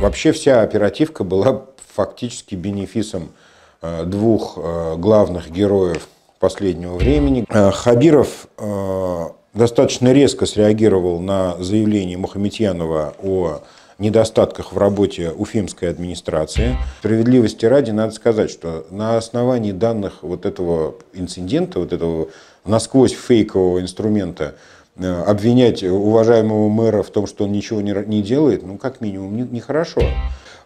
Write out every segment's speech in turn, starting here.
Вообще вся оперативка была фактически бенефисом э, двух э, главных героев последнего времени. Э, Хабиров достаточно резко среагировал на заявление Мухаметьянова о недостатках в работе уфимской администрации. Справедливости ради надо сказать, что на основании данных вот этого инцидента, вот этого насквозь фейкового инструмента Э, обвинять уважаемого мэра в том, что он ничего не, не делает, ну, как минимум, нехорошо. Не,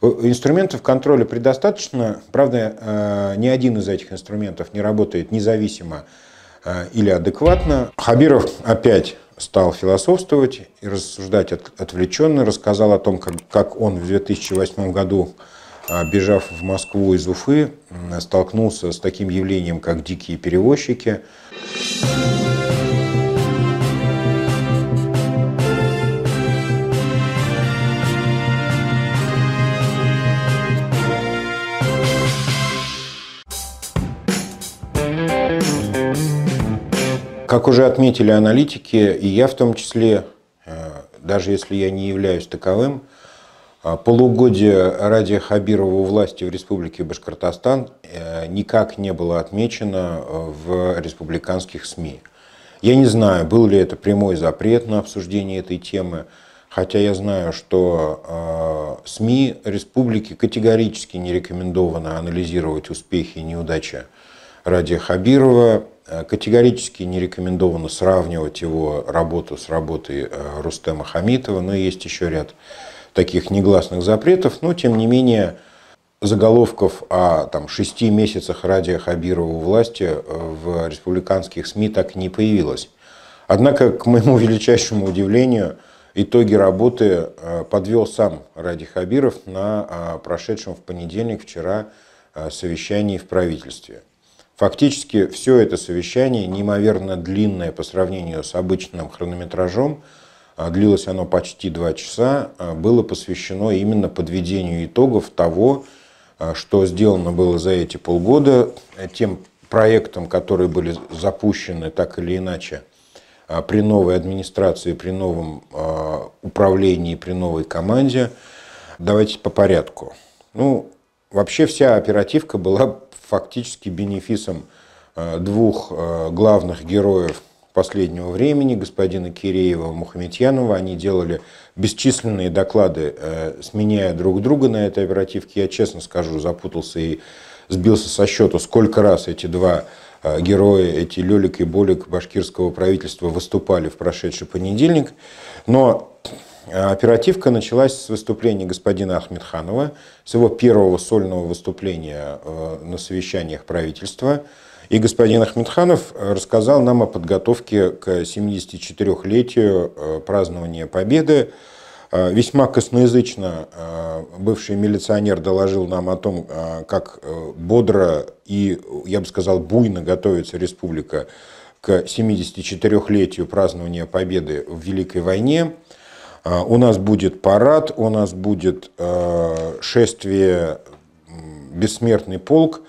э, не Инструментов контроля предостаточно. Правда, э, ни один из этих инструментов не работает независимо или адекватно. Хабиров опять стал философствовать и рассуждать отвлеченно, рассказал о том, как, как он в 2008 году, бежав в Москву из Уфы, столкнулся с таким явлением, как дикие перевозчики. Как уже отметили аналитики, и я в том числе, э, даже если я не являюсь таковым, э, полугодие Ради Хабирова у власти в Республике Башкортостан э, никак не было отмечено в республиканских СМИ. Я не знаю, был ли это прямой запрет на обсуждение этой темы, хотя я знаю, что СМИ республики категорически не рекомендовано анализировать успехи и неудачи Радия Хабирова. Э, категорически не рекомендовано сравнивать его работу с работой э, Рустема Хамитова, но есть еще ряд таких негласных запретов, но тем не менее заголовков о там, шести месяцах Радия Хабирова у власти э, в республиканских СМИ так и не появилось. Однако, к моему величайшему удивлению, итоги работы подвел сам Ради Хабиров на прошедшем в понедельник вчера совещании в правительстве – Фактически все это совещание, неимоверно длинное по сравнению с обычным хронометражом, а, длилось оно почти два часа, а, было посвящено именно подведению итогов того, а, что сделано было за эти полгода, э, тем проектам, которые были запущены так или иначе при новой администрации, при новом управлении, при новой команде. Давайте по порядку. Ну, вообще вся оперативка была фактически бенефисом э, двух э, главных героев последнего времени, господина Киреева и Мухаметьянова. Они делали бесчисленные доклады, э, сменяя друг друга на этой оперативке. Я, честно скажу, запутался и сбился со счета, сколько раз эти два герои, эти Лёлик и Болик башкирского правительства выступали в прошедший понедельник. Но Э, оперативка началась с выступления господина Ахмедханова, с его первого сольного выступления э, на совещаниях правительства. И господин Ахмедханов рассказал нам о подготовке к 74-летию э, празднования Победы. Весьма косноязычно бывший милиционер доложил нам о том, как бодро и, я бы сказал, буйно готовится республика к 74-летию празднования Победы в Великой войне. А, у нас будет парад, у нас будет а, шествие «Бессмертный полк»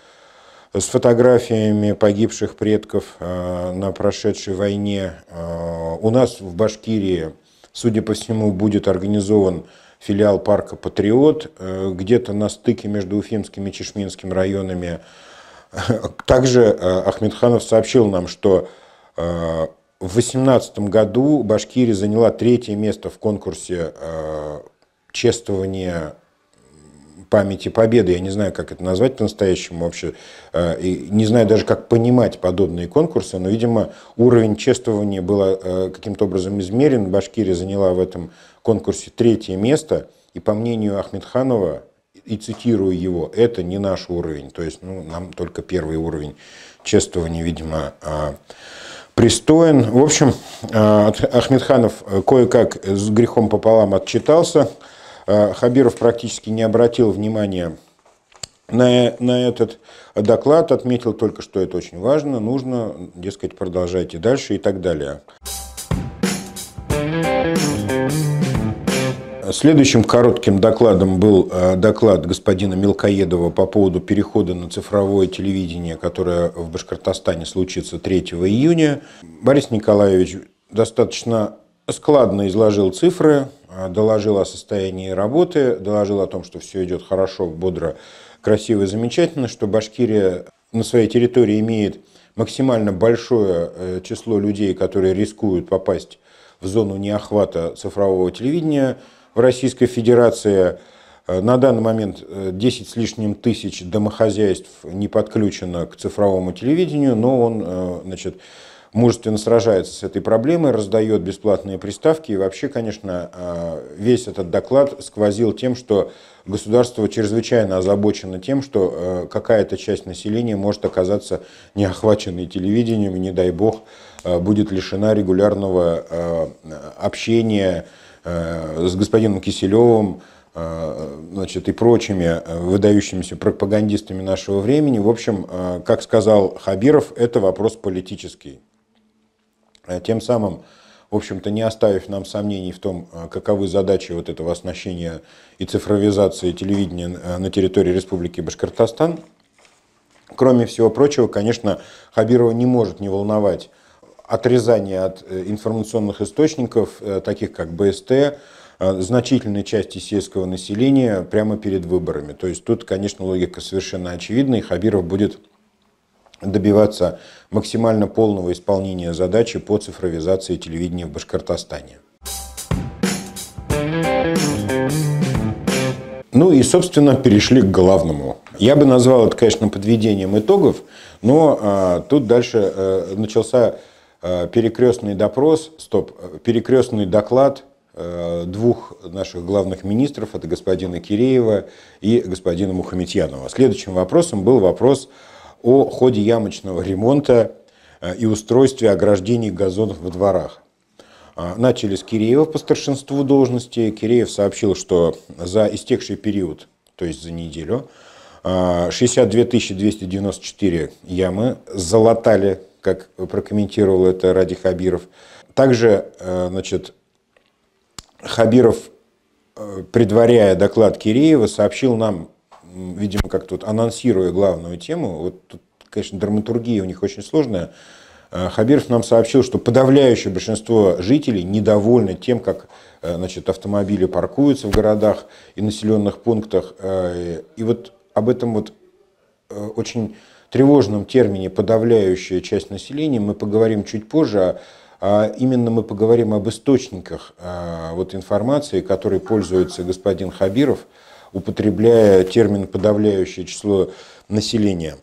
с фотографиями погибших предков а, на прошедшей войне. У нас в Башкирии, судя по всему, будет организован филиал парка «Патриот», э, где-то на стыке между Уфимским и Чешминским районами. Также э, Ахмедханов сообщил нам, что э, в 2018 году Башкирия заняла третье место в конкурсе э, чествования памяти победы. Я не знаю, как это назвать по-настоящему вообще. Э, и не знаю даже, как понимать подобные конкурсы, но, видимо, уровень чествования был э, каким-то образом измерен. Башкирия заняла в этом конкурсе третье место. И по мнению Ахмедханова, и цитирую его, это не наш уровень. То есть ну, нам только первый уровень чествования, видимо, э, пристоен. В общем, э, Ахмедханов э, кое-как с грехом пополам отчитался. Э, Хабиров практически не обратил внимания на, на этот доклад, отметил только, что это очень важно, нужно, дескать, продолжайте дальше и так далее. Следующим коротким докладом был э, доклад господина Мелкоедова по поводу перехода на цифровое телевидение, которое в Башкортостане случится 3 июня. Борис Николаевич достаточно складно изложил цифры, э, доложил о состоянии работы, доложил о том, что все идет хорошо, бодро, красиво и замечательно, что Башкирия на своей территории имеет максимально большое э, число людей, которые рискуют попасть в зону неохвата цифрового телевидения – в Российской Федерации э, на данный момент 10 э, с лишним тысяч домохозяйств не подключено к цифровому телевидению, но он э, значит, мужественно сражается с этой проблемой, раздает бесплатные приставки. И вообще, конечно, весь этот доклад сквозил тем, что государство чрезвычайно озабочено тем, что какая-то часть населения может оказаться неохваченной телевидением и, не дай бог, будет лишена регулярного общения Э, с господином Киселевым, э, значит, и прочими э, выдающимися пропагандистами нашего времени. В общем, как сказал Хабиров, это вопрос политический. Тем самым, в общем-то, не оставив нам сомнений в том, каковы задачи вот этого оснащения и цифровизации телевидения на территории Республики Башкортостан, кроме всего прочего, конечно, Хабирова не может не волновать отрезание от э, информационных источников, э, таких как БСТ, э, значительной части сельского населения прямо перед выборами. То есть тут, конечно, логика совершенно очевидна, и Хабиров будет добиваться максимально полного исполнения задачи по цифровизации телевидения в Башкортостане. Ну и, собственно, перешли к главному. Я бы назвал это, конечно, подведением итогов, но а, тут дальше а, начался Э, перекрестный допрос, стоп, э, перекрестный доклад э, двух наших главных министров, это господина Киреева и господина Мухаметьянова. Следующим вопросом был вопрос о ходе ямочного ремонта и устройстве ограждений газонов во дворах. Начали с Киреева по старшинству должности. Киреев сообщил, что за истекший период, то есть за неделю, 62 294 ямы залатали как прокомментировал это Ради Хабиров. Также, э, значит, Хабиров, э, предваряя доклад Киреева, сообщил нам, видимо, как тут анонсируя главную тему, вот тут, конечно, драматургия у них очень сложная, э, Хабиров нам сообщил, что подавляющее большинство жителей недовольны тем, как значит, автомобили паркуются в городах и населенных пунктах. И вот об этом вот очень тревожном термине «подавляющая часть населения» мы поговорим чуть позже, а, а именно мы поговорим об источниках а, вот информации, которой пользуется господин Хабиров, употребляя термин «подавляющее число населения».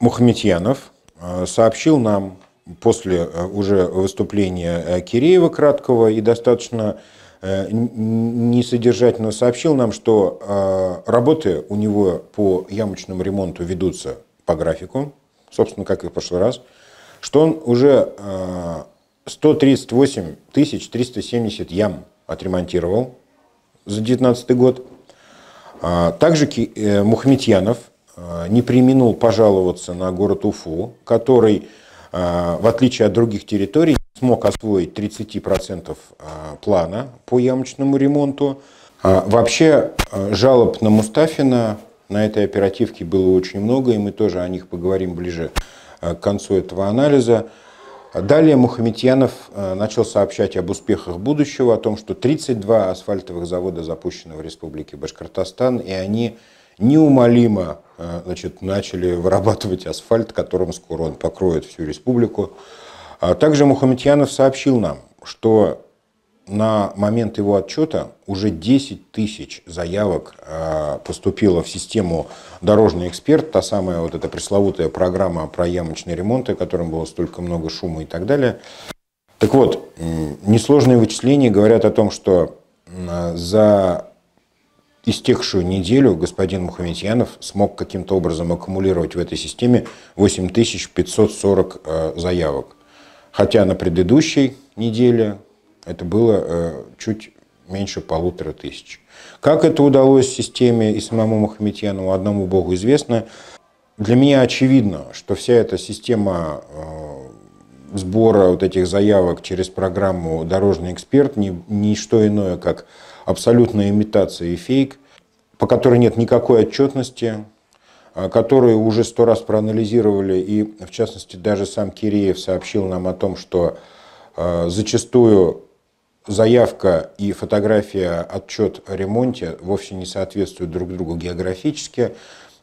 Мухаметьянов а, сообщил нам после уже выступления Киреева краткого и достаточно несодержательно сообщил нам, что работы у него по ямочному ремонту ведутся по графику, собственно, как и в прошлый раз, что он уже 138 а, 370 ям отремонтировал за 2019 год. А, также э, Мухметьянов а, не применил пожаловаться на город Уфу, который, в отличие от других территорий, смог освоить 30% плана по ямочному ремонту. Вообще жалоб на Мустафина на этой оперативке было очень много, и мы тоже о них поговорим ближе э, к концу этого анализа. Далее Мухаметьянов э, начал сообщать об успехах будущего, о том, что 32 асфальтовых завода запущены в Республике Башкортостан, и они неумолимо э, значит, начали вырабатывать асфальт, которым скоро он покроет всю республику. А также Мухаметьянов сообщил нам, что на момент его отчета уже 10 тысяч заявок а, поступило в систему «Дорожный эксперт», та самая вот эта пресловутая программа про ямочные ремонты, о котором было столько много шума и так далее. Так вот, несложные вычисления говорят о том, что за истекшую неделю господин Мухаметьянов смог каким-то образом аккумулировать в этой системе 8540 а, заявок. Хотя на предыдущей неделе это было э, чуть меньше полутора тысяч. Как это удалось системе и самому Мухаметьянову, одному богу известно. Для меня очевидно, что вся эта система э, сбора вот этих заявок через программу «Дорожный эксперт» не, не что иное, как абсолютная имитация и фейк, по которой нет никакой отчетности, а, которую уже сто раз проанализировали, и в частности даже сам Киреев сообщил нам о том, что э, зачастую заявка и фотография, отчет о ремонте вовсе не соответствуют друг другу географически.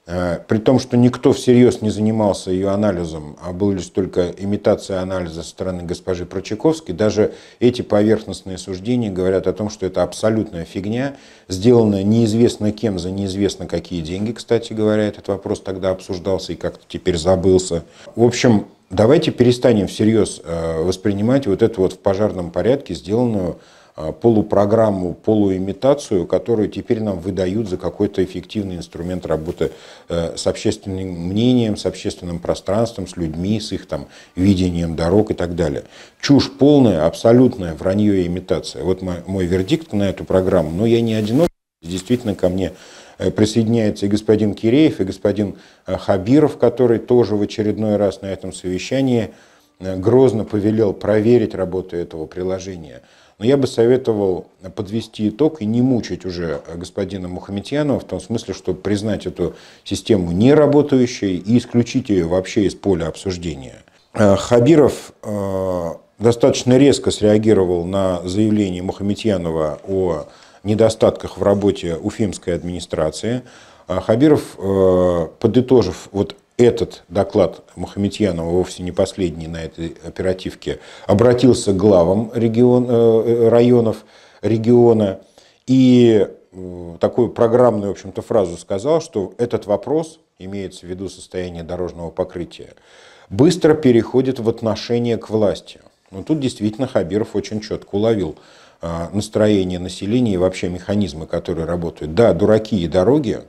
Э, при том, что никто всерьез не занимался ее анализом, а была лишь только имитация анализа со стороны госпожи Прочаковской, даже эти поверхностные суждения говорят о том, что это абсолютная фигня, сделанная неизвестно кем за неизвестно какие деньги, кстати говоря, этот вопрос тогда обсуждался и как-то теперь забылся. В общем, давайте перестанем всерьез э, воспринимать вот эту вот в пожарном порядке сделанную э, полупрограмму, полуимитацию, которую теперь нам выдают за какой-то эффективный инструмент работы э, с общественным мнением, с общественным пространством, с людьми, с их там видением дорог и так далее. Чушь полная, абсолютная вранье и имитация. Вот мой, мой вердикт на эту программу, но я не одинок, действительно ко мне Э, присоединяется и господин Киреев, и господин э, Хабиров, который тоже в очередной раз на этом совещании э, грозно повелел проверить работу этого приложения. Но я бы советовал подвести итог и не мучить уже господина Мухаметьянова в том смысле, что признать эту систему неработающей и исключить ее вообще из поля обсуждения. Хабиров достаточно резко среагировал на заявление Мухаметьянова о недостатках в работе уфимской администрации. А Хабиров, э, подытожив вот этот доклад Мухаметьянова, вовсе не последний на этой оперативке, обратился к главам регион, э, районов региона и э, такую программную, в общем-то, фразу сказал, что этот вопрос, имеется в виду состояние дорожного покрытия, быстро переходит в отношение к власти. Но тут действительно Хабиров очень четко уловил Э, настроение населения и вообще механизмы, которые работают. Да, дураки и дороги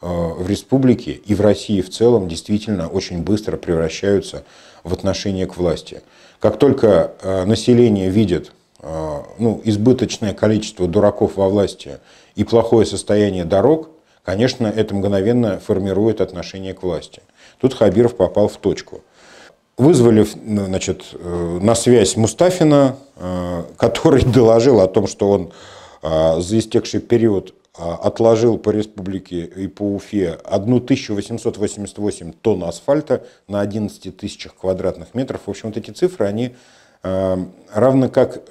э, в республике и в России в целом действительно очень быстро превращаются в отношение к власти. Как только э, население видит ну, избыточное количество дураков во власти и плохое состояние дорог, конечно, это мгновенно формирует отношение к власти. Тут Хабиров попал в точку. Вызвали ну, значит, на связь Мустафина, Э, который доложил о том, что он э, за истекший период э, отложил по республике и по Уфе 1888 тонн асфальта на 11 тысячах квадратных метров. В общем, вот эти цифры, они равно как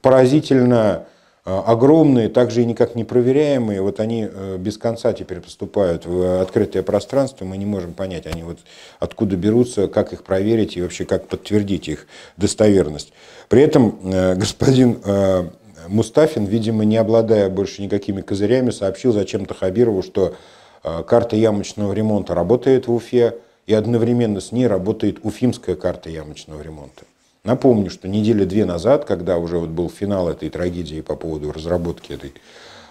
поразительно Э, огромные, также и никак не проверяемые, вот они э, без конца теперь поступают в открытое пространство, мы не можем понять, они вот откуда берутся, как их проверить и вообще как подтвердить их достоверность. При этом э, господин Мустафин, видимо, не обладая больше никакими козырями, сообщил зачем-то Хабирову, что карта ямочного ремонта работает в Уфе, и одновременно с ней работает уфимская карта ямочного ремонта. Напомню, что недели две назад, когда уже вот был финал этой трагедии по поводу разработки этой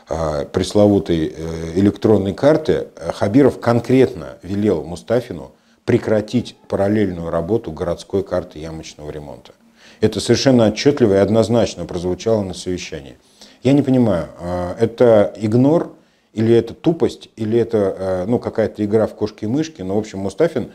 а, пресловутой э, электронной карты, Хабиров конкретно велел Мустафину прекратить параллельную работу городской карты ямочного ремонта. Это совершенно отчетливо и однозначно прозвучало на совещании. Я не понимаю, а, это игнор или это тупость, или это э, ну, какая-то игра в кошки-мышки, но, в общем, Мустафин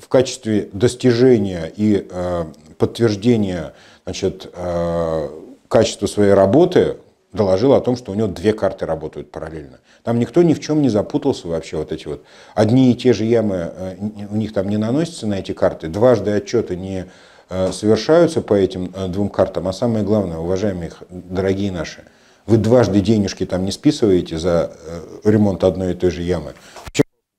в качестве достижения и э, подтверждения значит, э, качества своей работы доложил о том, что у него две карты работают параллельно. Там никто ни в чем не запутался вообще вот эти вот. Одни и те же ямы э, у них там не наносятся на эти карты, дважды отчеты не совершаются по этим двум картам, а самое главное, уважаемые дорогие наши, вы дважды денежки там не списываете за ремонт одной и той же ямы,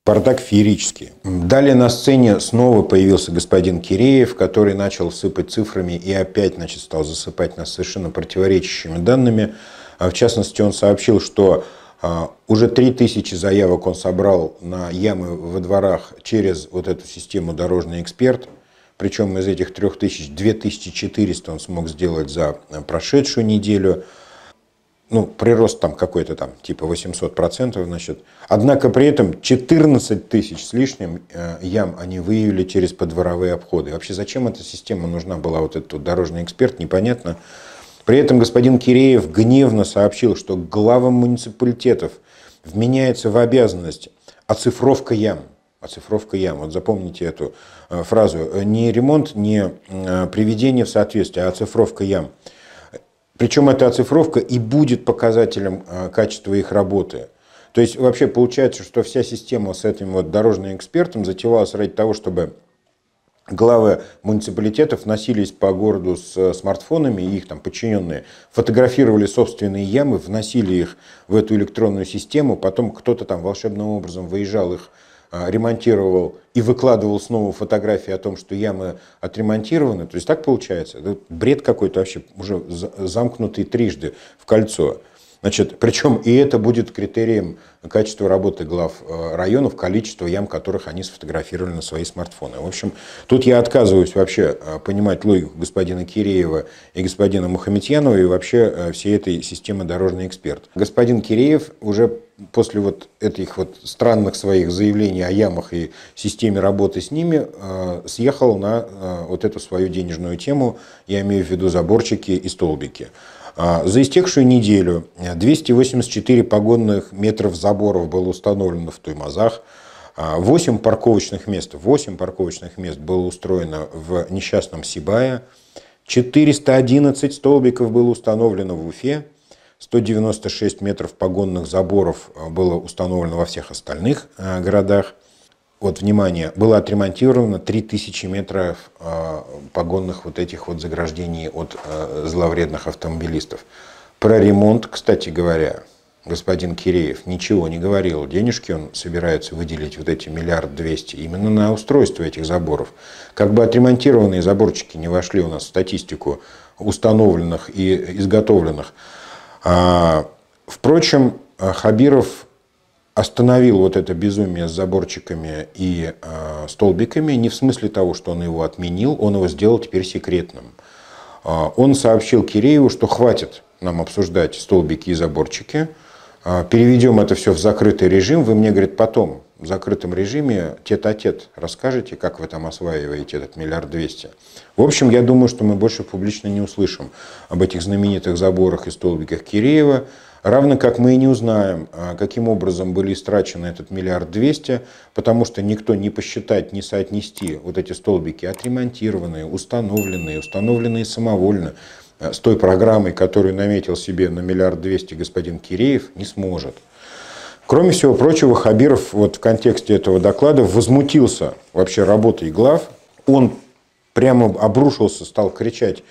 Бардак феерический. Далее на сцене снова появился господин Киреев, который начал сыпать цифрами и опять значит, стал засыпать нас совершенно противоречащими данными. А в частности, он сообщил, что а, уже 3000 заявок он собрал на ямы во дворах через вот эту систему «Дорожный эксперт». Причем из этих 3000, 2400 он смог сделать за а, прошедшую неделю – ну, прирост там какой-то там, типа 800%, процентов значит. Однако при этом 14 тысяч с лишним э, ям они выявили через подворовые обходы. Вообще зачем эта система нужна была, вот этот вот дорожный эксперт, непонятно. При этом господин Киреев гневно сообщил, что главам муниципалитетов вменяется в обязанность оцифровка ям. Оцифровка ям. Вот запомните эту э, фразу. Э, не ремонт, не приведение в соответствие, а оцифровка ям. Причем эта оцифровка и будет показателем э, качества их работы. То есть вообще получается, что вся система с этим вот дорожным экспертом затевалась ради того, чтобы главы муниципалитетов носились по городу с э, смартфонами, и их там подчиненные фотографировали собственные ямы, вносили их в эту электронную систему, потом кто-то там волшебным образом выезжал их а, ремонтировал и выкладывал снова фотографии о том, что ямы отремонтированы. То есть так получается. Это бред какой-то вообще уже замкнутый трижды в кольцо. Значит, причем и это будет критерием качества работы глав э, районов, количество ям, которых они сфотографировали на свои смартфоны. В общем, тут я отказываюсь вообще э, понимать логику господина Киреева и господина Мухаметьянова и вообще э, всей этой системы «Дорожный эксперт». Господин Киреев уже после вот этих вот странных своих заявлений о ямах и системе работы с ними съехал на вот эту свою денежную тему, я имею в виду заборчики и столбики. А, за истекшую неделю 284 э, погонных метров заборов было установлено в Туймазах, 8 а, парковочных мест, 8 парковочных мест было устроено в несчастном Сибае, 411 столбиков было установлено в Уфе, 196 метров погонных заборов э, было установлено во всех остальных э, городах – вот внимание, было отремонтировано 3000 метров э, погонных вот этих вот заграждений от э, зловредных автомобилистов. Про ремонт, кстати говоря, господин Киреев ничего не говорил. Денежки он собирается выделить вот эти миллиард двести именно на устройство этих заборов. Как бы отремонтированные заборчики не вошли у нас в статистику установленных и изготовленных. А, впрочем, Хабиров остановил вот это безумие с заборчиками и э, столбиками не в смысле того, что он его отменил, он его сделал теперь секретным. Э, он сообщил Кирееву, что хватит нам обсуждать столбики и заборчики, э, переведем это все в закрытый режим, вы мне, говорит, потом в закрытом режиме тет-а-тет расскажете, как вы там осваиваете этот миллиард двести. В общем, я думаю, что мы больше публично не услышим об этих знаменитых заборах и столбиках Киреева, Равно как мы и не узнаем, а, каким образом были истрачены этот миллиард двести, потому что никто не посчитать, не соотнести вот эти столбики, а отремонтированные, установленные, установленные самовольно, а, с той программой, которую наметил себе на миллиард двести господин Киреев, не сможет. Кроме всего прочего, Хабиров вот в контексте этого доклада возмутился вообще работой глав. Он прямо обрушился, стал кричать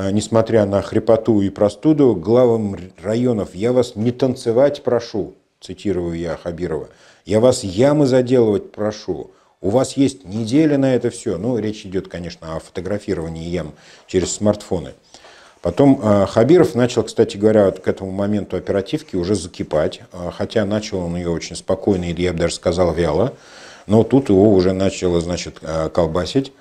Э, несмотря на хрипоту и простуду, главам районов «Я вас не танцевать прошу», цитирую я Хабирова, «Я вас ямы заделывать прошу», у вас есть неделя на это все. Ну, речь идет, конечно, о фотографировании ям через смартфоны. Потом э, Хабиров начал, кстати говоря, вот к этому моменту оперативки уже закипать, э, хотя начал он ее очень спокойно, или я бы даже сказал вяло, но тут его уже начало, значит, колбасить.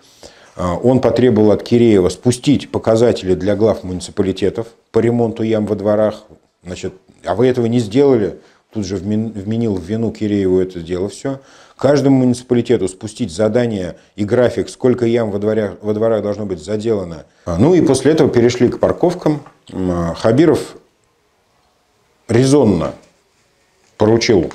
А, он потребовал от Киреева спустить показатели для глав муниципалитетов по ремонту ям во дворах. Значит, а вы этого не сделали, тут же вменил в вину Кирееву это дело все. Каждому муниципалитету спустить задание и график, сколько ям во дворах, во дворах должно быть заделано. А, ну и после этого перешли к парковкам. А, Хабиров резонно поручил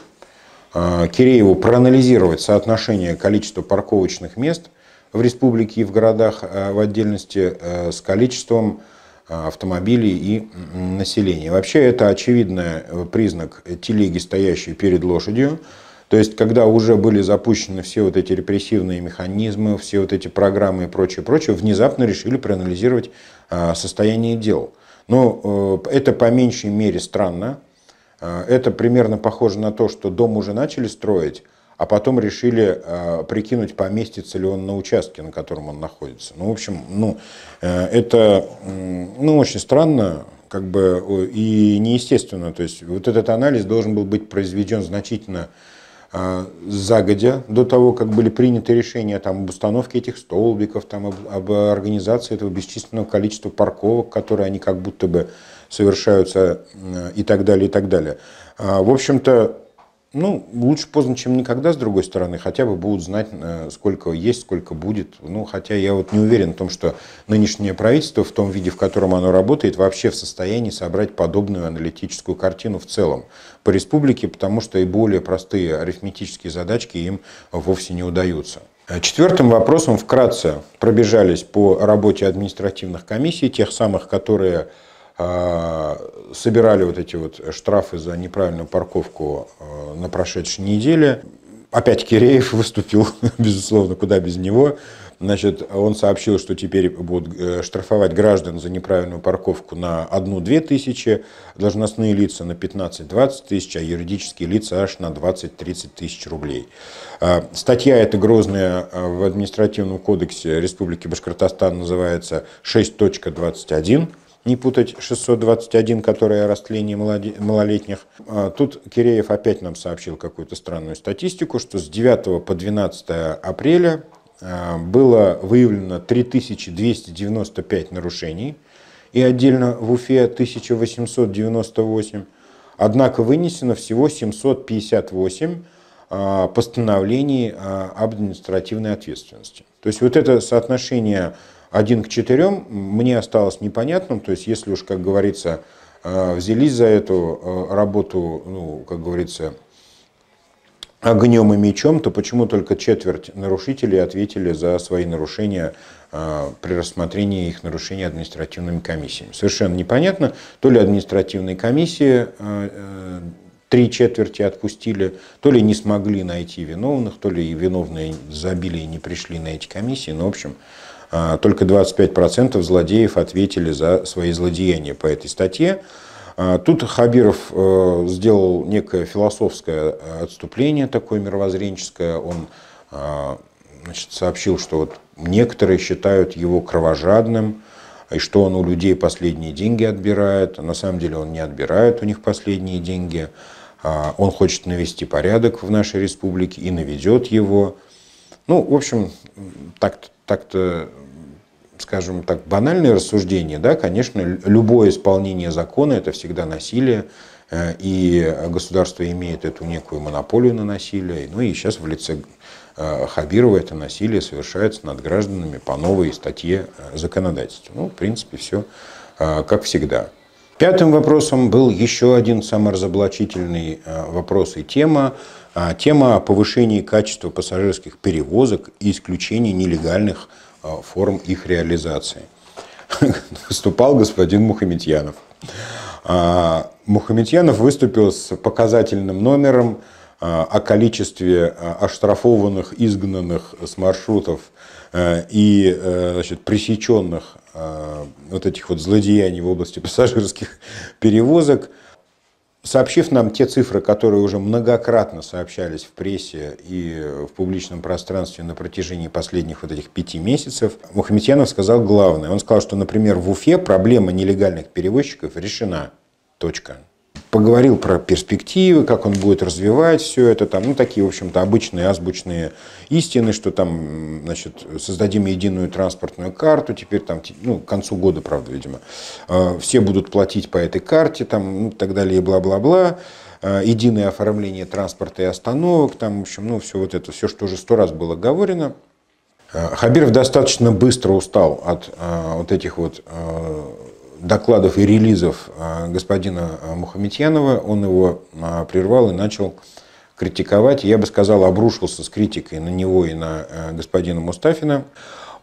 Кирееву проанализировать соотношение количества парковочных мест в республике и в городах э, в отдельности э, с количеством э, автомобилей и населения. Вообще это очевидный признак телеги, стоящей перед лошадью. То есть, когда уже были запущены все вот эти репрессивные механизмы, все вот эти программы и прочее, прочее, внезапно решили проанализировать состояние дел. Но это по меньшей мере странно. Это примерно похоже на то, что дом уже начали строить, а потом решили э, прикинуть, поместится ли он на участке, на котором он находится. Ну, в общем, ну, э, это э, ну, очень странно как бы, и неестественно. То есть вот этот анализ должен был быть произведен значительно э, загодя, до того, как были приняты решения там, об установке этих столбиков, там, об, об организации этого бесчисленного количества парковок, которые они как будто бы совершаются э, и так далее, и так далее. А, в общем-то, ну, лучше поздно, чем никогда, с другой стороны. Хотя бы будут знать, э, сколько есть, сколько будет. Ну, хотя я вот не уверен в том, что нынешнее правительство в том виде, в котором оно работает, вообще в состоянии собрать подобную аналитическую картину в целом по республике, потому что и более простые арифметические задачки им вовсе не удаются. Э, четвертым вопросом вкратце пробежались по работе административных комиссий, тех самых, которые а, собирали вот эти вот штрафы за неправильную парковку а, на прошедшей неделе. Опять Киреев выступил, безусловно, куда без него. Значит, он сообщил, что теперь будут э, штрафовать граждан за неправильную парковку на 1-2 тысячи, должностные лица на 15-20 тысяч, а юридические лица аж на 20-30 тысяч рублей. А, статья эта грозная в административном кодексе Республики Башкортостан называется 6.21 не путать 621, которое о растлении малолетних. А тут Киреев опять нам сообщил какую-то странную статистику, что с 9 по 12 апреля а, было выявлено 3295 нарушений и отдельно в Уфе 1898. Однако вынесено всего 758 а, постановлений об административной ответственности. То есть вот это соотношение один к четырем мне осталось непонятным, то есть если уж, как говорится, э, взялись за эту э, работу, ну, как говорится, огнем и мечом, то почему только четверть нарушителей ответили за свои нарушения э, при рассмотрении их нарушений административными комиссиями? Совершенно непонятно. То ли административные комиссии три четверти отпустили, то ли не смогли найти виновных, то ли виновные забили и не пришли на эти комиссии. Ну, в общем, а, только 25% злодеев ответили за свои злодеяния по этой статье. А, тут Хабиров э, сделал некое философское отступление такое мировоззренческое. Он а, значит, сообщил, что вот некоторые считают его кровожадным, и что он у людей последние деньги отбирает. На самом деле он не отбирает у них последние деньги. Он хочет навести порядок в нашей республике и наведет его. Ну, в общем, так-то так скажем так, банальные рассуждения, да, конечно, любое исполнение закона – это всегда насилие, э, и государство имеет эту некую монополию на насилие, ну и сейчас в лице э, Хабирова это насилие совершается над гражданами по новой статье э, законодательства. Ну, в принципе, все как всегда. Пятым вопросом был еще один саморазоблачительный вопрос и тема. Тема о повышении качества пассажирских перевозок и исключении нелегальных перевозок а, форм их реализации. Выступал господин Мухаметьянов. А, Мухаметьянов выступил с показательным номером а, о количестве оштрафованных, изгнанных с маршрутов и э, значит, пресеченных вот этих вот злодеяний в области пассажирских перевозок – сообщив нам те цифры, которые уже многократно сообщались в прессе и в публичном пространстве на протяжении последних вот этих пяти месяцев, Мухаметьянов сказал главное. Он сказал, что, например, в Уфе проблема нелегальных перевозчиков решена. Точка поговорил про перспективы, как он будет развивать все это, там, ну, такие, в общем-то, обычные азбучные истины, что там, значит, создадим единую транспортную карту, теперь там, ну, к концу года, правда, видимо, э, все будут платить по этой карте, там, ну, так далее, и бла-бла-бла, э, единое оформление транспорта и остановок, там, в общем, ну, все вот это, все, что уже сто раз было говорено. Э, Хабиров достаточно быстро устал от вот этих вот докладов и релизов э, господина э, Мухаметьянова, он его э, прервал и начал критиковать. Я бы сказал, обрушился с критикой на него и на господина Мустафина.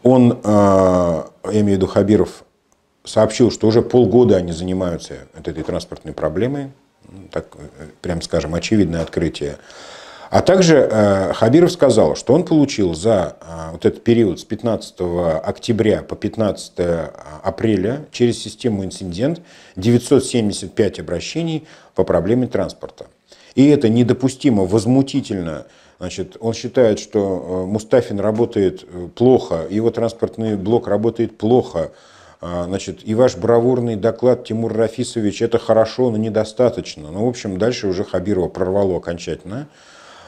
Он, я имею в виду Хабиров, сообщил, что уже полгода они занимаются этой транспортной проблемой. Так, прям скажем, очевидное открытие а также э, Хабиров сказал, что он получил за э, вот этот период с 15 октября по 15 э, апреля через систему инцидент 975 обращений по проблеме транспорта. И это недопустимо, возмутительно. Значит, он считает, что Мустафин работает плохо, его транспортный блок работает плохо. А, значит, и ваш бравурный доклад, Тимур Рафисович, это хорошо, но недостаточно. Ну, в общем, дальше уже Хабирова прорвало окончательно.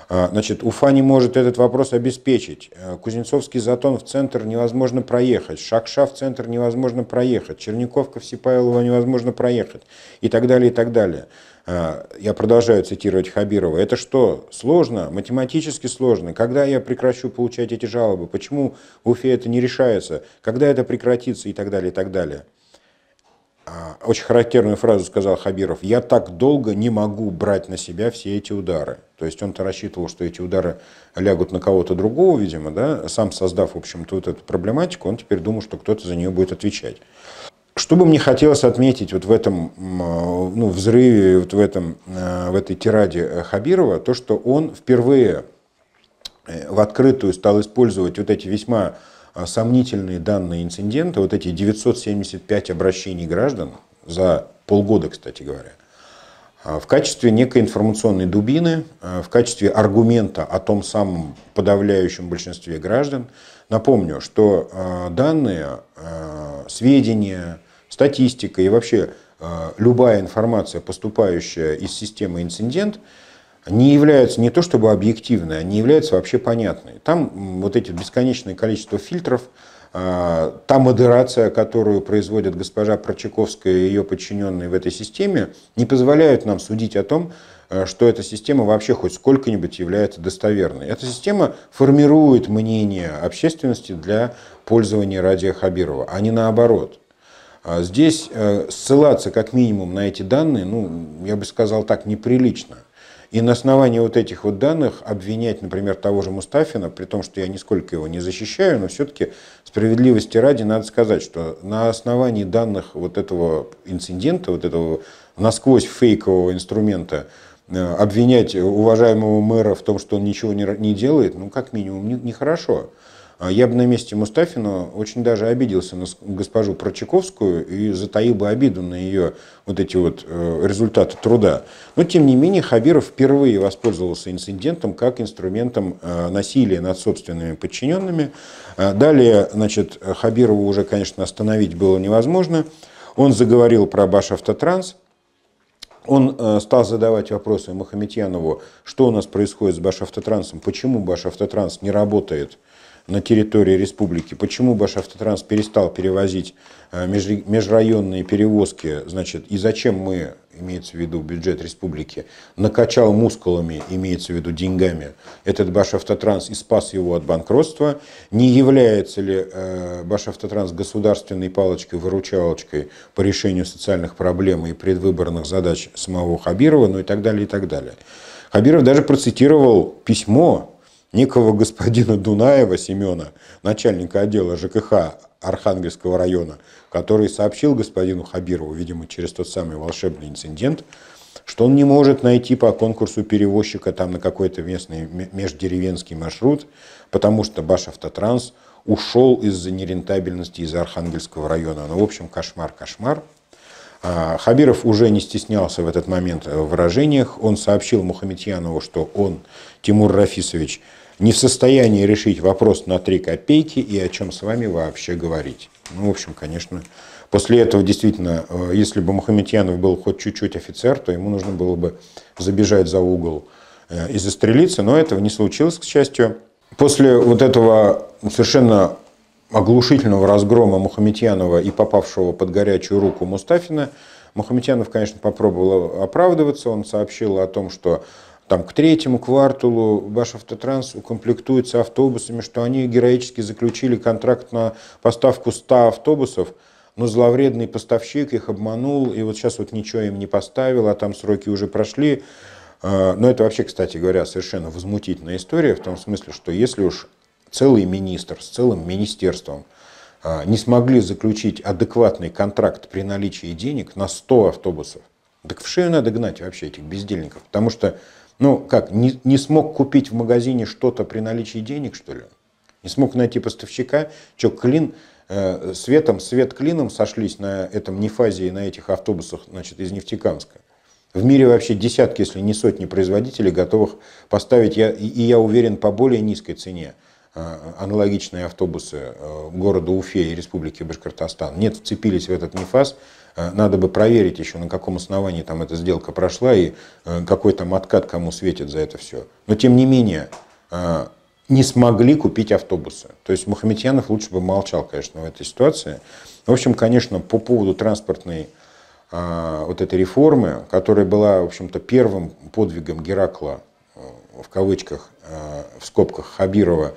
А, значит, Уфа не может этот вопрос обеспечить. Э, Кузнецовский затон в центр невозможно проехать. Шакша в центр невозможно проехать. Черниковка в невозможно проехать. И так далее, и так далее. А, я продолжаю цитировать Хабирова. Это что, сложно? Математически сложно. Когда я прекращу получать эти жалобы? Почему в Уфе это не решается? Когда это прекратится? И так далее, и так далее. А, очень характерную фразу сказал Хабиров, я так долго не могу брать на себя все эти удары. То есть он-то рассчитывал, что эти удары лягут на кого-то другого, видимо, да, сам создав, в общем-то, вот эту проблематику, он теперь думал, что кто-то за нее будет отвечать. Что бы мне хотелось отметить вот в этом а, ну, взрыве, вот в, этом, а, в этой тираде э, Хабирова, то, что он впервые э, в открытую стал использовать вот эти весьма а, сомнительные данные инцидента, вот эти 975 обращений граждан за полгода, кстати говоря, а, в качестве некой информационной дубины, а, в качестве аргумента о том самом подавляющем большинстве граждан. Напомню, что данные, сведения, статистика и вообще любая информация, поступающая из системы инцидент, они являются не то чтобы объективные, они являются вообще понятные. Там вот эти бесконечное количество фильтров, а, та модерация, которую производит госпожа Прочаковская и ее подчиненные в этой системе, не позволяют нам судить о том, э, что эта система вообще хоть сколько-нибудь является достоверной. Эта система формирует мнение общественности для пользования радио Хабирова, а не наоборот. А здесь э, ссылаться как минимум на эти данные, ну, я бы сказал так, неприлично. И на основании вот этих вот данных обвинять, например, того же Мустафина, при том, что я нисколько его не защищаю, но все-таки справедливости ради надо сказать, что на основании данных вот этого инцидента, вот этого насквозь фейкового инструмента, э, обвинять уважаемого мэра в том, что он ничего не, делает, ну, как минимум, нехорошо. Не, не а я бы на месте Мустафина очень даже обиделся на госпожу Прочаковскую и затаил бы обиду на ее вот эти вот э, результаты труда. Но, тем не менее, Хабиров впервые воспользовался инцидентом как инструментом э, насилия над собственными подчиненными. Э, далее, значит, Хабирова уже, конечно, остановить было невозможно. Он заговорил про Башавтотранс. Он стал задавать вопросы Мухаметьянову, что у нас происходит с Башавтотрансом, почему Башавтотранс не работает – на территории республики. Почему Башавтотранс перестал перевозить э, межрайонные перевозки, значит, и зачем мы, имеется в виду бюджет республики, накачал мускулами, имеется в виду деньгами, этот Башавтотранс и спас его от банкротства? Не является ли э, Башавтотранс государственной палочкой-выручалочкой по решению социальных проблем и предвыборных задач самого Хабирова, ну и так далее, и так далее. Хабиров даже процитировал письмо некого господина Дунаева Семена, начальника отдела ЖКХ Архангельского района, который сообщил господину Хабирову, видимо, через тот самый волшебный инцидент, что он не может найти по конкурсу перевозчика там на какой-то местный междеревенский маршрут, потому что Башавтотранс ушел из-за нерентабельности из Архангельского района. Ну, в общем, кошмар, кошмар. А, Хабиров уже не стеснялся в этот момент в выражениях. Он сообщил Мухаметьянову, что он, Тимур Рафисович, не в состоянии решить вопрос на три копейки и о чем с вами вообще говорить. Ну, в общем, конечно, после этого действительно, э, если бы Мухаметьянов был хоть чуть-чуть офицер, то ему нужно было бы забежать за угол э, и застрелиться, но этого не случилось, к счастью. После вот этого совершенно оглушительного разгрома Мухаметьянова и попавшего под горячую руку Мустафина, Мухаметьянов, конечно, попробовал оправдываться. Он сообщил о том, что там, к третьему кварталу ваш автотранс укомплектуется автобусами, что они героически заключили контракт на поставку 100 автобусов, но зловредный поставщик их обманул, и вот сейчас вот ничего им не поставил, а там сроки уже прошли. Э, но это вообще, кстати говоря, совершенно возмутительная история, в том смысле, что если уж целый министр с целым министерством а, не смогли заключить адекватный контракт при наличии денег на 100 автобусов. Так в шею надо гнать вообще этих бездельников, потому что, ну как, не, не смог купить в магазине что-то при наличии денег, что ли? Не смог найти поставщика, что клин, э, светом, свет клином сошлись на этом нефазе и на этих автобусах, значит, из Нефтекамска. В мире вообще десятки, если не сотни производителей готовых поставить, я, и я уверен, по более низкой цене а, аналогичные автобусы э, города Уфе и Республики Башкортостан нет, вцепились в этот нефас, э, надо бы проверить еще, на каком основании там эта сделка прошла и э, какой там откат кому светит за это все. Но тем не менее, не смогли купить автобусы. То есть Мухаметьянов лучше бы молчал, конечно, в этой ситуации. В общем, конечно, по поводу транспортной а, вот этой реформы, которая была, в общем-то, первым подвигом Геракла, в кавычках, в скобках Хабирова,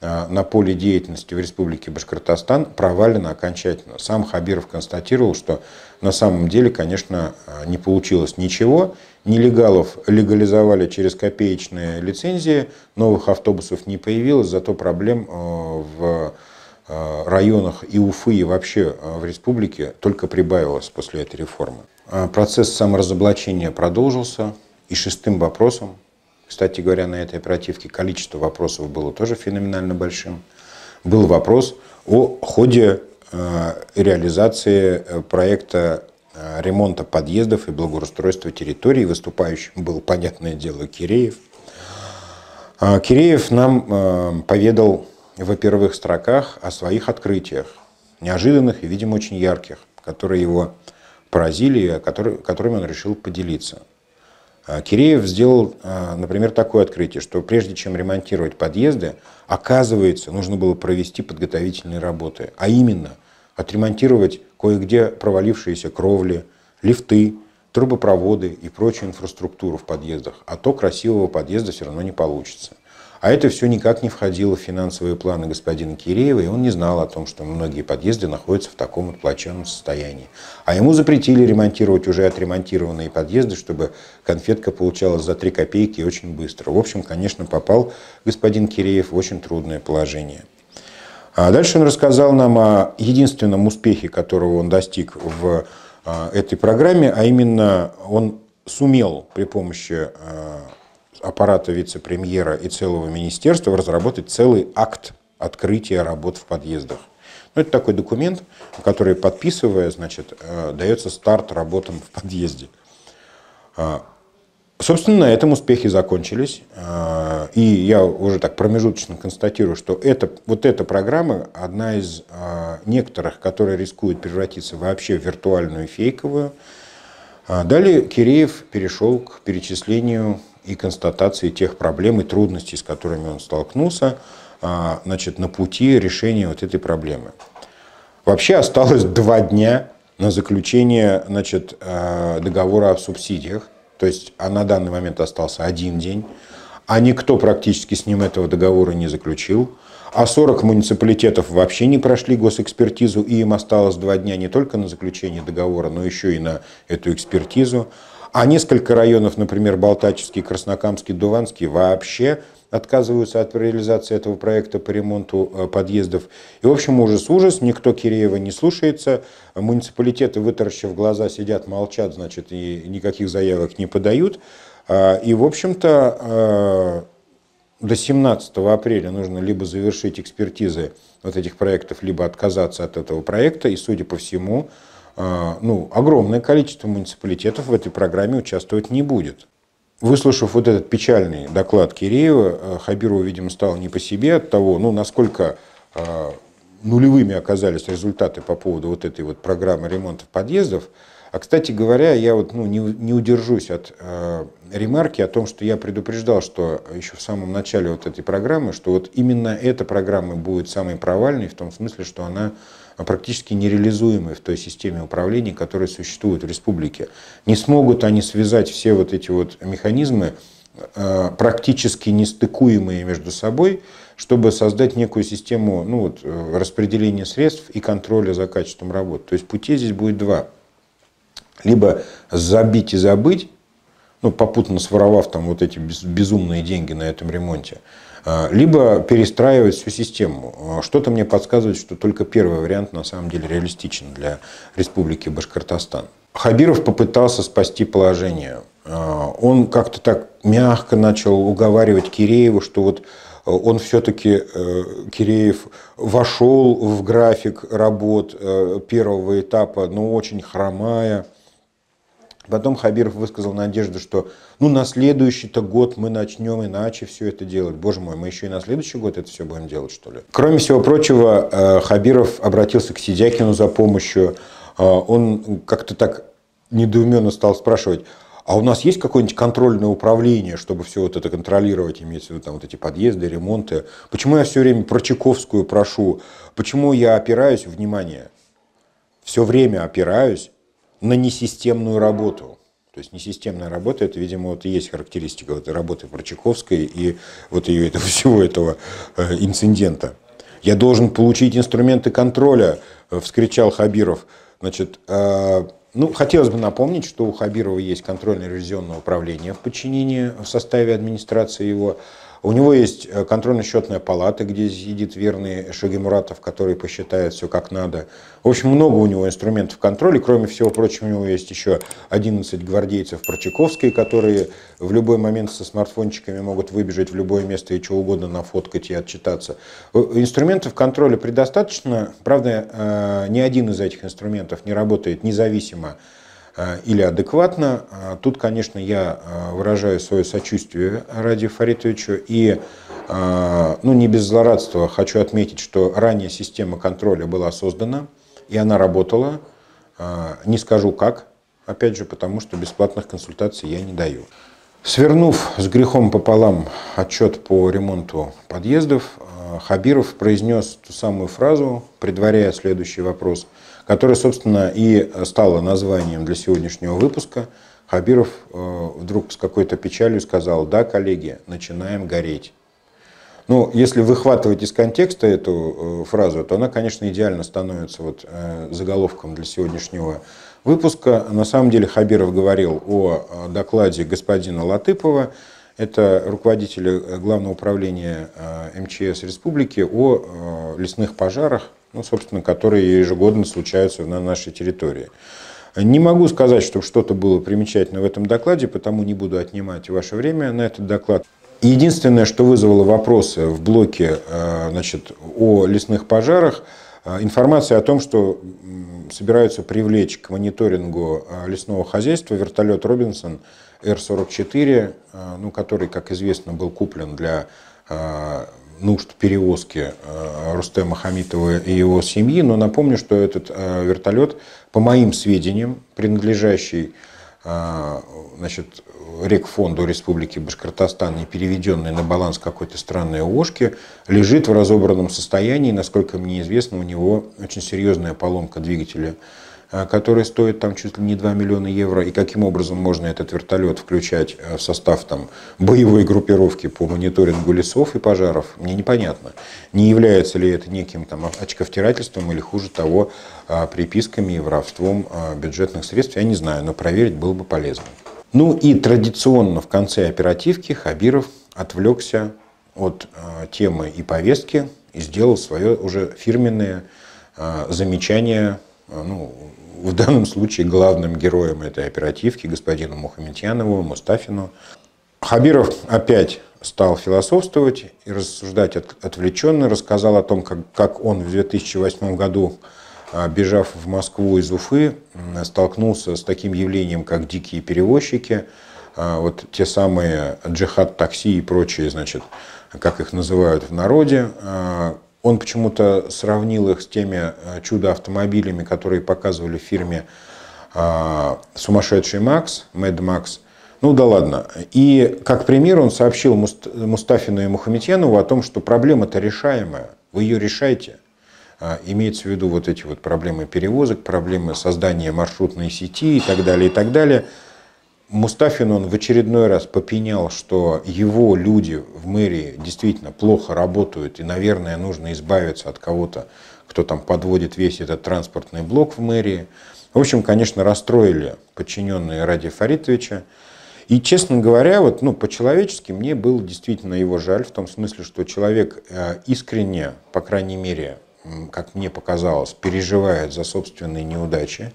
Э, на поле деятельности в Республике Башкортостан провалена окончательно. Сам Хабиров констатировал, что на самом деле, конечно, э, не получилось ничего. Нелегалов легализовали через копеечные лицензии, новых автобусов не появилось, зато проблем э, в районах и Уфы, и вообще в республике только прибавилось после этой реформы. Процесс саморазоблачения продолжился, и шестым вопросом кстати говоря, на этой оперативке количество вопросов было тоже феноменально большим. Был вопрос о ходе э, реализации э, проекта э, ремонта подъездов и благоустройства территории. Выступающим был, понятное дело, Киреев. А Киреев нам поведал во первых строках о своих открытиях, неожиданных и, видимо, очень ярких, которые его поразили и которыми он решил поделиться. А Киреев сделал, а, например, такое открытие, что прежде чем ремонтировать подъезды, оказывается, нужно было провести подготовительные работы, а именно отремонтировать кое-где провалившиеся кровли, лифты, трубопроводы и прочую инфраструктуру в подъездах, а то красивого подъезда все равно не получится – а это все никак не входило в финансовые планы господина Киреева, и он не знал о том, что многие подъезды находятся в таком отплаченном состоянии. А ему запретили ремонтировать уже отремонтированные подъезды, чтобы конфетка получалась за 3 копейки очень быстро. В общем, конечно, попал господин Киреев в очень трудное положение. А дальше он рассказал нам о единственном успехе, которого он достиг в а, этой программе, а именно он сумел при помощи а, аппарата вице-премьера и целого министерства разработать целый акт открытия работ в подъездах. Ну, это такой документ, который, подписывая, значит, э, дается старт работам в подъезде. А, собственно, на этом успехи закончились. А, и я уже так промежуточно констатирую, что это, вот эта программа одна из а, некоторых, которая рискует превратиться вообще в виртуальную фейковую. Далее Киреев перешел к перечислению и констатации тех проблем и трудностей, с которыми он столкнулся а, значит, на пути решения вот этой проблемы. Вообще осталось два дня на заключение значит, а, договора о субсидиях, то есть а на данный момент остался один день, а никто практически с ним этого договора не заключил, а 40 муниципалитетов вообще не прошли госэкспертизу, и им осталось два дня не только на заключение договора, но еще и на эту экспертизу. А несколько районов, например, Балтачский, Краснокамский, Дуванский, вообще отказываются от реализации этого проекта по ремонту э, подъездов. И, в общем, ужас-ужас, никто Киреева не слушается, муниципалитеты, вытаращив глаза, сидят, молчат, значит, и никаких заявок не подают. А, и, в общем-то, э, до 17 апреля нужно либо завершить экспертизы вот этих проектов, либо отказаться от этого проекта. И, судя по всему, а, ну, огромное количество муниципалитетов в этой программе участвовать не будет. Выслушав вот этот печальный доклад Киреева, э, Хабирову, видимо, стало не по себе от того, ну, насколько а, нулевыми оказались результаты по поводу вот этой вот программы ремонта подъездов. А, кстати говоря, я вот ну, не, не удержусь от э, ремарки о том, что я предупреждал, что еще в самом начале вот этой программы, что вот именно эта программа будет самой провальной, в том смысле, что она а практически нереализуемые в той системе управления, которая существует в республике. Не смогут они связать все вот эти вот механизмы, э, практически нестыкуемые между собой, чтобы создать некую систему ну, вот, э, распределения средств и контроля за качеством работы. То есть путей здесь будет два. Либо забить и забыть, ну, попутно своровав там вот эти безумные деньги на этом ремонте, а, либо перестраивать всю систему. А, что-то мне подсказывает, что только первый вариант на самом деле реалистичен для Республики Башкортостан. Хабиров попытался спасти положение. А, он как-то так мягко начал уговаривать Киреева, что вот он все-таки, Киреев, вошел в график работ первого этапа, но очень хромая. Потом Хабиров высказал надежду, что ну на следующий-то год мы начнем иначе все это делать. Боже мой, мы еще и на следующий год это все будем делать, что ли? Кроме всего прочего, э, Хабиров обратился к Сидякину за помощью. Э, он как-то так недоуменно стал спрашивать, а у нас есть какое-нибудь контрольное управление, чтобы все вот это контролировать, имеется в виду там вот эти подъезды, ремонты? Почему я все время про Чайковскую прошу? Почему я опираюсь, внимание, все время опираюсь на несистемную работу. То есть несистемная работа, это, видимо, вот и есть характеристика вот работы Прочаковской и вот ее этого, всего этого э, инцидента. «Я должен получить инструменты контроля», э, вскричал Хабиров. Значит, э, ну, хотелось бы напомнить, что у Хабирова есть контрольное ревизионное управление в подчинении, в составе администрации его. У него есть э, контрольно-счетная палата, где сидит верный Шагимуратов, который посчитает все как надо. В общем, много у него инструментов контроля. Кроме всего прочего, у него есть еще 11 гвардейцев Прочаковской, которые в любой момент со смартфончиками могут выбежать в любое место и чего угодно нафоткать и отчитаться. Э, инструментов контроля предостаточно. Правда, э, ни один из этих инструментов не работает независимо а, или адекватно. А, тут, конечно, я а, выражаю свое сочувствие Ради Фаритовичу и ну, не без злорадства хочу отметить, что ранее система контроля была создана, и она работала. Не скажу как, опять же, потому что бесплатных консультаций я не даю. Свернув с грехом пополам отчет по ремонту подъездов, Хабиров произнес ту самую фразу, предваряя следующий вопрос – которое, собственно, и э, стало названием для сегодняшнего выпуска. Хабиров э, вдруг с какой-то печалью сказал, да, коллеги, начинаем гореть. Ну, если выхватывать из контекста эту э, фразу, то она, конечно, идеально становится вот заголовком для сегодняшнего выпуска. На самом деле Хабиров говорил о докладе господина Латыпова, это руководитель Главного управления МЧС Республики, о лесных пожарах ну, собственно, которые ежегодно случаются на нашей территории. Не могу сказать, чтобы что-то было примечательно в этом докладе, потому не буду отнимать ваше время на этот доклад. Единственное, что вызвало вопросы в блоке э, значит, о лесных пожарах, э, информация о том, что собираются привлечь к мониторингу э, лесного хозяйства вертолет «Робинсон» Р-44, ну, который, как известно, был куплен для нужд перевозки э, Рустема Хамитова и его семьи. Но напомню, что этот э, вертолет, по моим сведениям, принадлежащий э, значит, рекфонду Республики Башкортостан и переведенный на баланс какой-то странной ООшки, лежит в разобранном состоянии. Насколько мне известно, у него очень серьезная поломка двигателя Э, которая стоит там чуть ли не 2 миллиона евро, и каким образом можно этот вертолет включать э, в состав там, боевой группировки по мониторингу лесов и пожаров, мне непонятно. Не является ли это неким там, очковтирательством или, хуже того, э, приписками и воровством бюджетных средств, я не знаю, но проверить было бы полезно. Ну и традиционно в конце оперативки Хабиров отвлекся от темы и повестки и сделал свое уже фирменное замечание ну, в данном случае главным героем этой оперативки, господину Мухаметьянову, Мустафину. Хабиров опять стал философствовать и рассуждать отвлеченно, рассказал о том, как, как он в 2008 году, а, бежав в Москву из Уфы, столкнулся с таким явлением, как дикие перевозчики, а, вот те самые джихад-такси и прочие, значит, как их называют в народе, а, он почему-то сравнил их с теми э, чудо-автомобилями, которые показывали в фильме а, «Сумасшедший Макс», «Мэд Макс», ну да ладно. И как пример он сообщил Мустафину и Мухаметьянову о том, что проблема-то решаемая, вы ее решаете. А, имеется в виду вот эти вот проблемы перевозок, проблемы создания маршрутной сети и так далее, и так далее – Мустафин он в очередной раз попенял, что его люди в мэрии действительно плохо работают и, наверное, нужно избавиться от кого-то, кто там подводит весь этот транспортный блок в мэрии. В общем, конечно, расстроили подчиненные Ради Фаритовича. И, честно говоря, вот, ну, по-человечески мне было действительно его жаль, в том смысле, что человек э, искренне, по крайней мере, как мне показалось, переживает за собственные неудачи.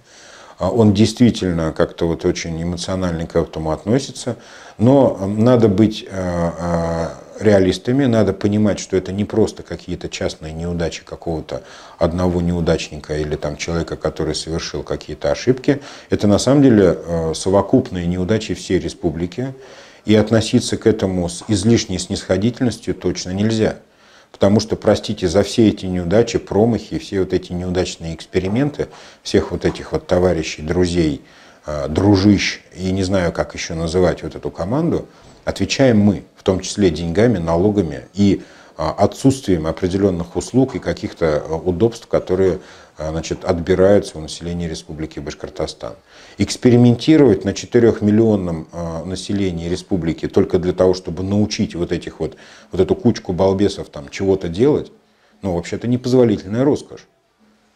А он действительно как-то вот очень эмоционально к этому относится, но надо быть э, э, реалистами, надо понимать, что это не просто какие-то частные неудачи какого-то одного неудачника или там человека, который совершил какие-то ошибки. Это на самом деле э, совокупные неудачи всей республики, и относиться к этому с излишней снисходительностью точно нельзя. Потому что, простите, за все эти неудачи, промахи, все вот эти неудачные эксперименты всех вот этих вот товарищей, друзей, а, дружищ и не знаю, как еще называть вот эту команду, отвечаем мы, в том числе деньгами, налогами и а, отсутствием определенных услуг и каких-то а, удобств, которые значит, отбираются у населения Республики Башкортостан экспериментировать на 4-миллионном а, населении республики только для того, чтобы научить вот, этих вот, вот эту кучку балбесов там чего-то делать, ну, вообще-то непозволительная роскошь.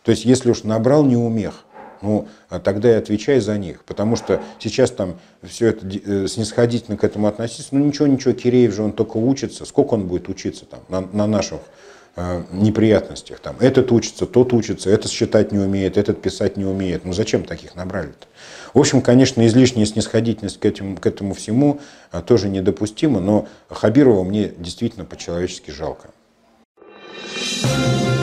То есть, если уж набрал неумех, ну, а тогда и отвечай за них. Потому что сейчас там все это э, снисходительно к этому относиться. Ну, ничего, ничего, Киреев же он только учится. Сколько он будет учиться там на, на наших Э, неприятностях. Там, этот учится, тот учится, этот считать не умеет, этот писать не умеет. Ну зачем таких набрали-то? В общем, конечно, излишняя снисходительность к этому, к этому всему э, тоже недопустима, но Хабирова мне действительно по-человечески жалко. Thank you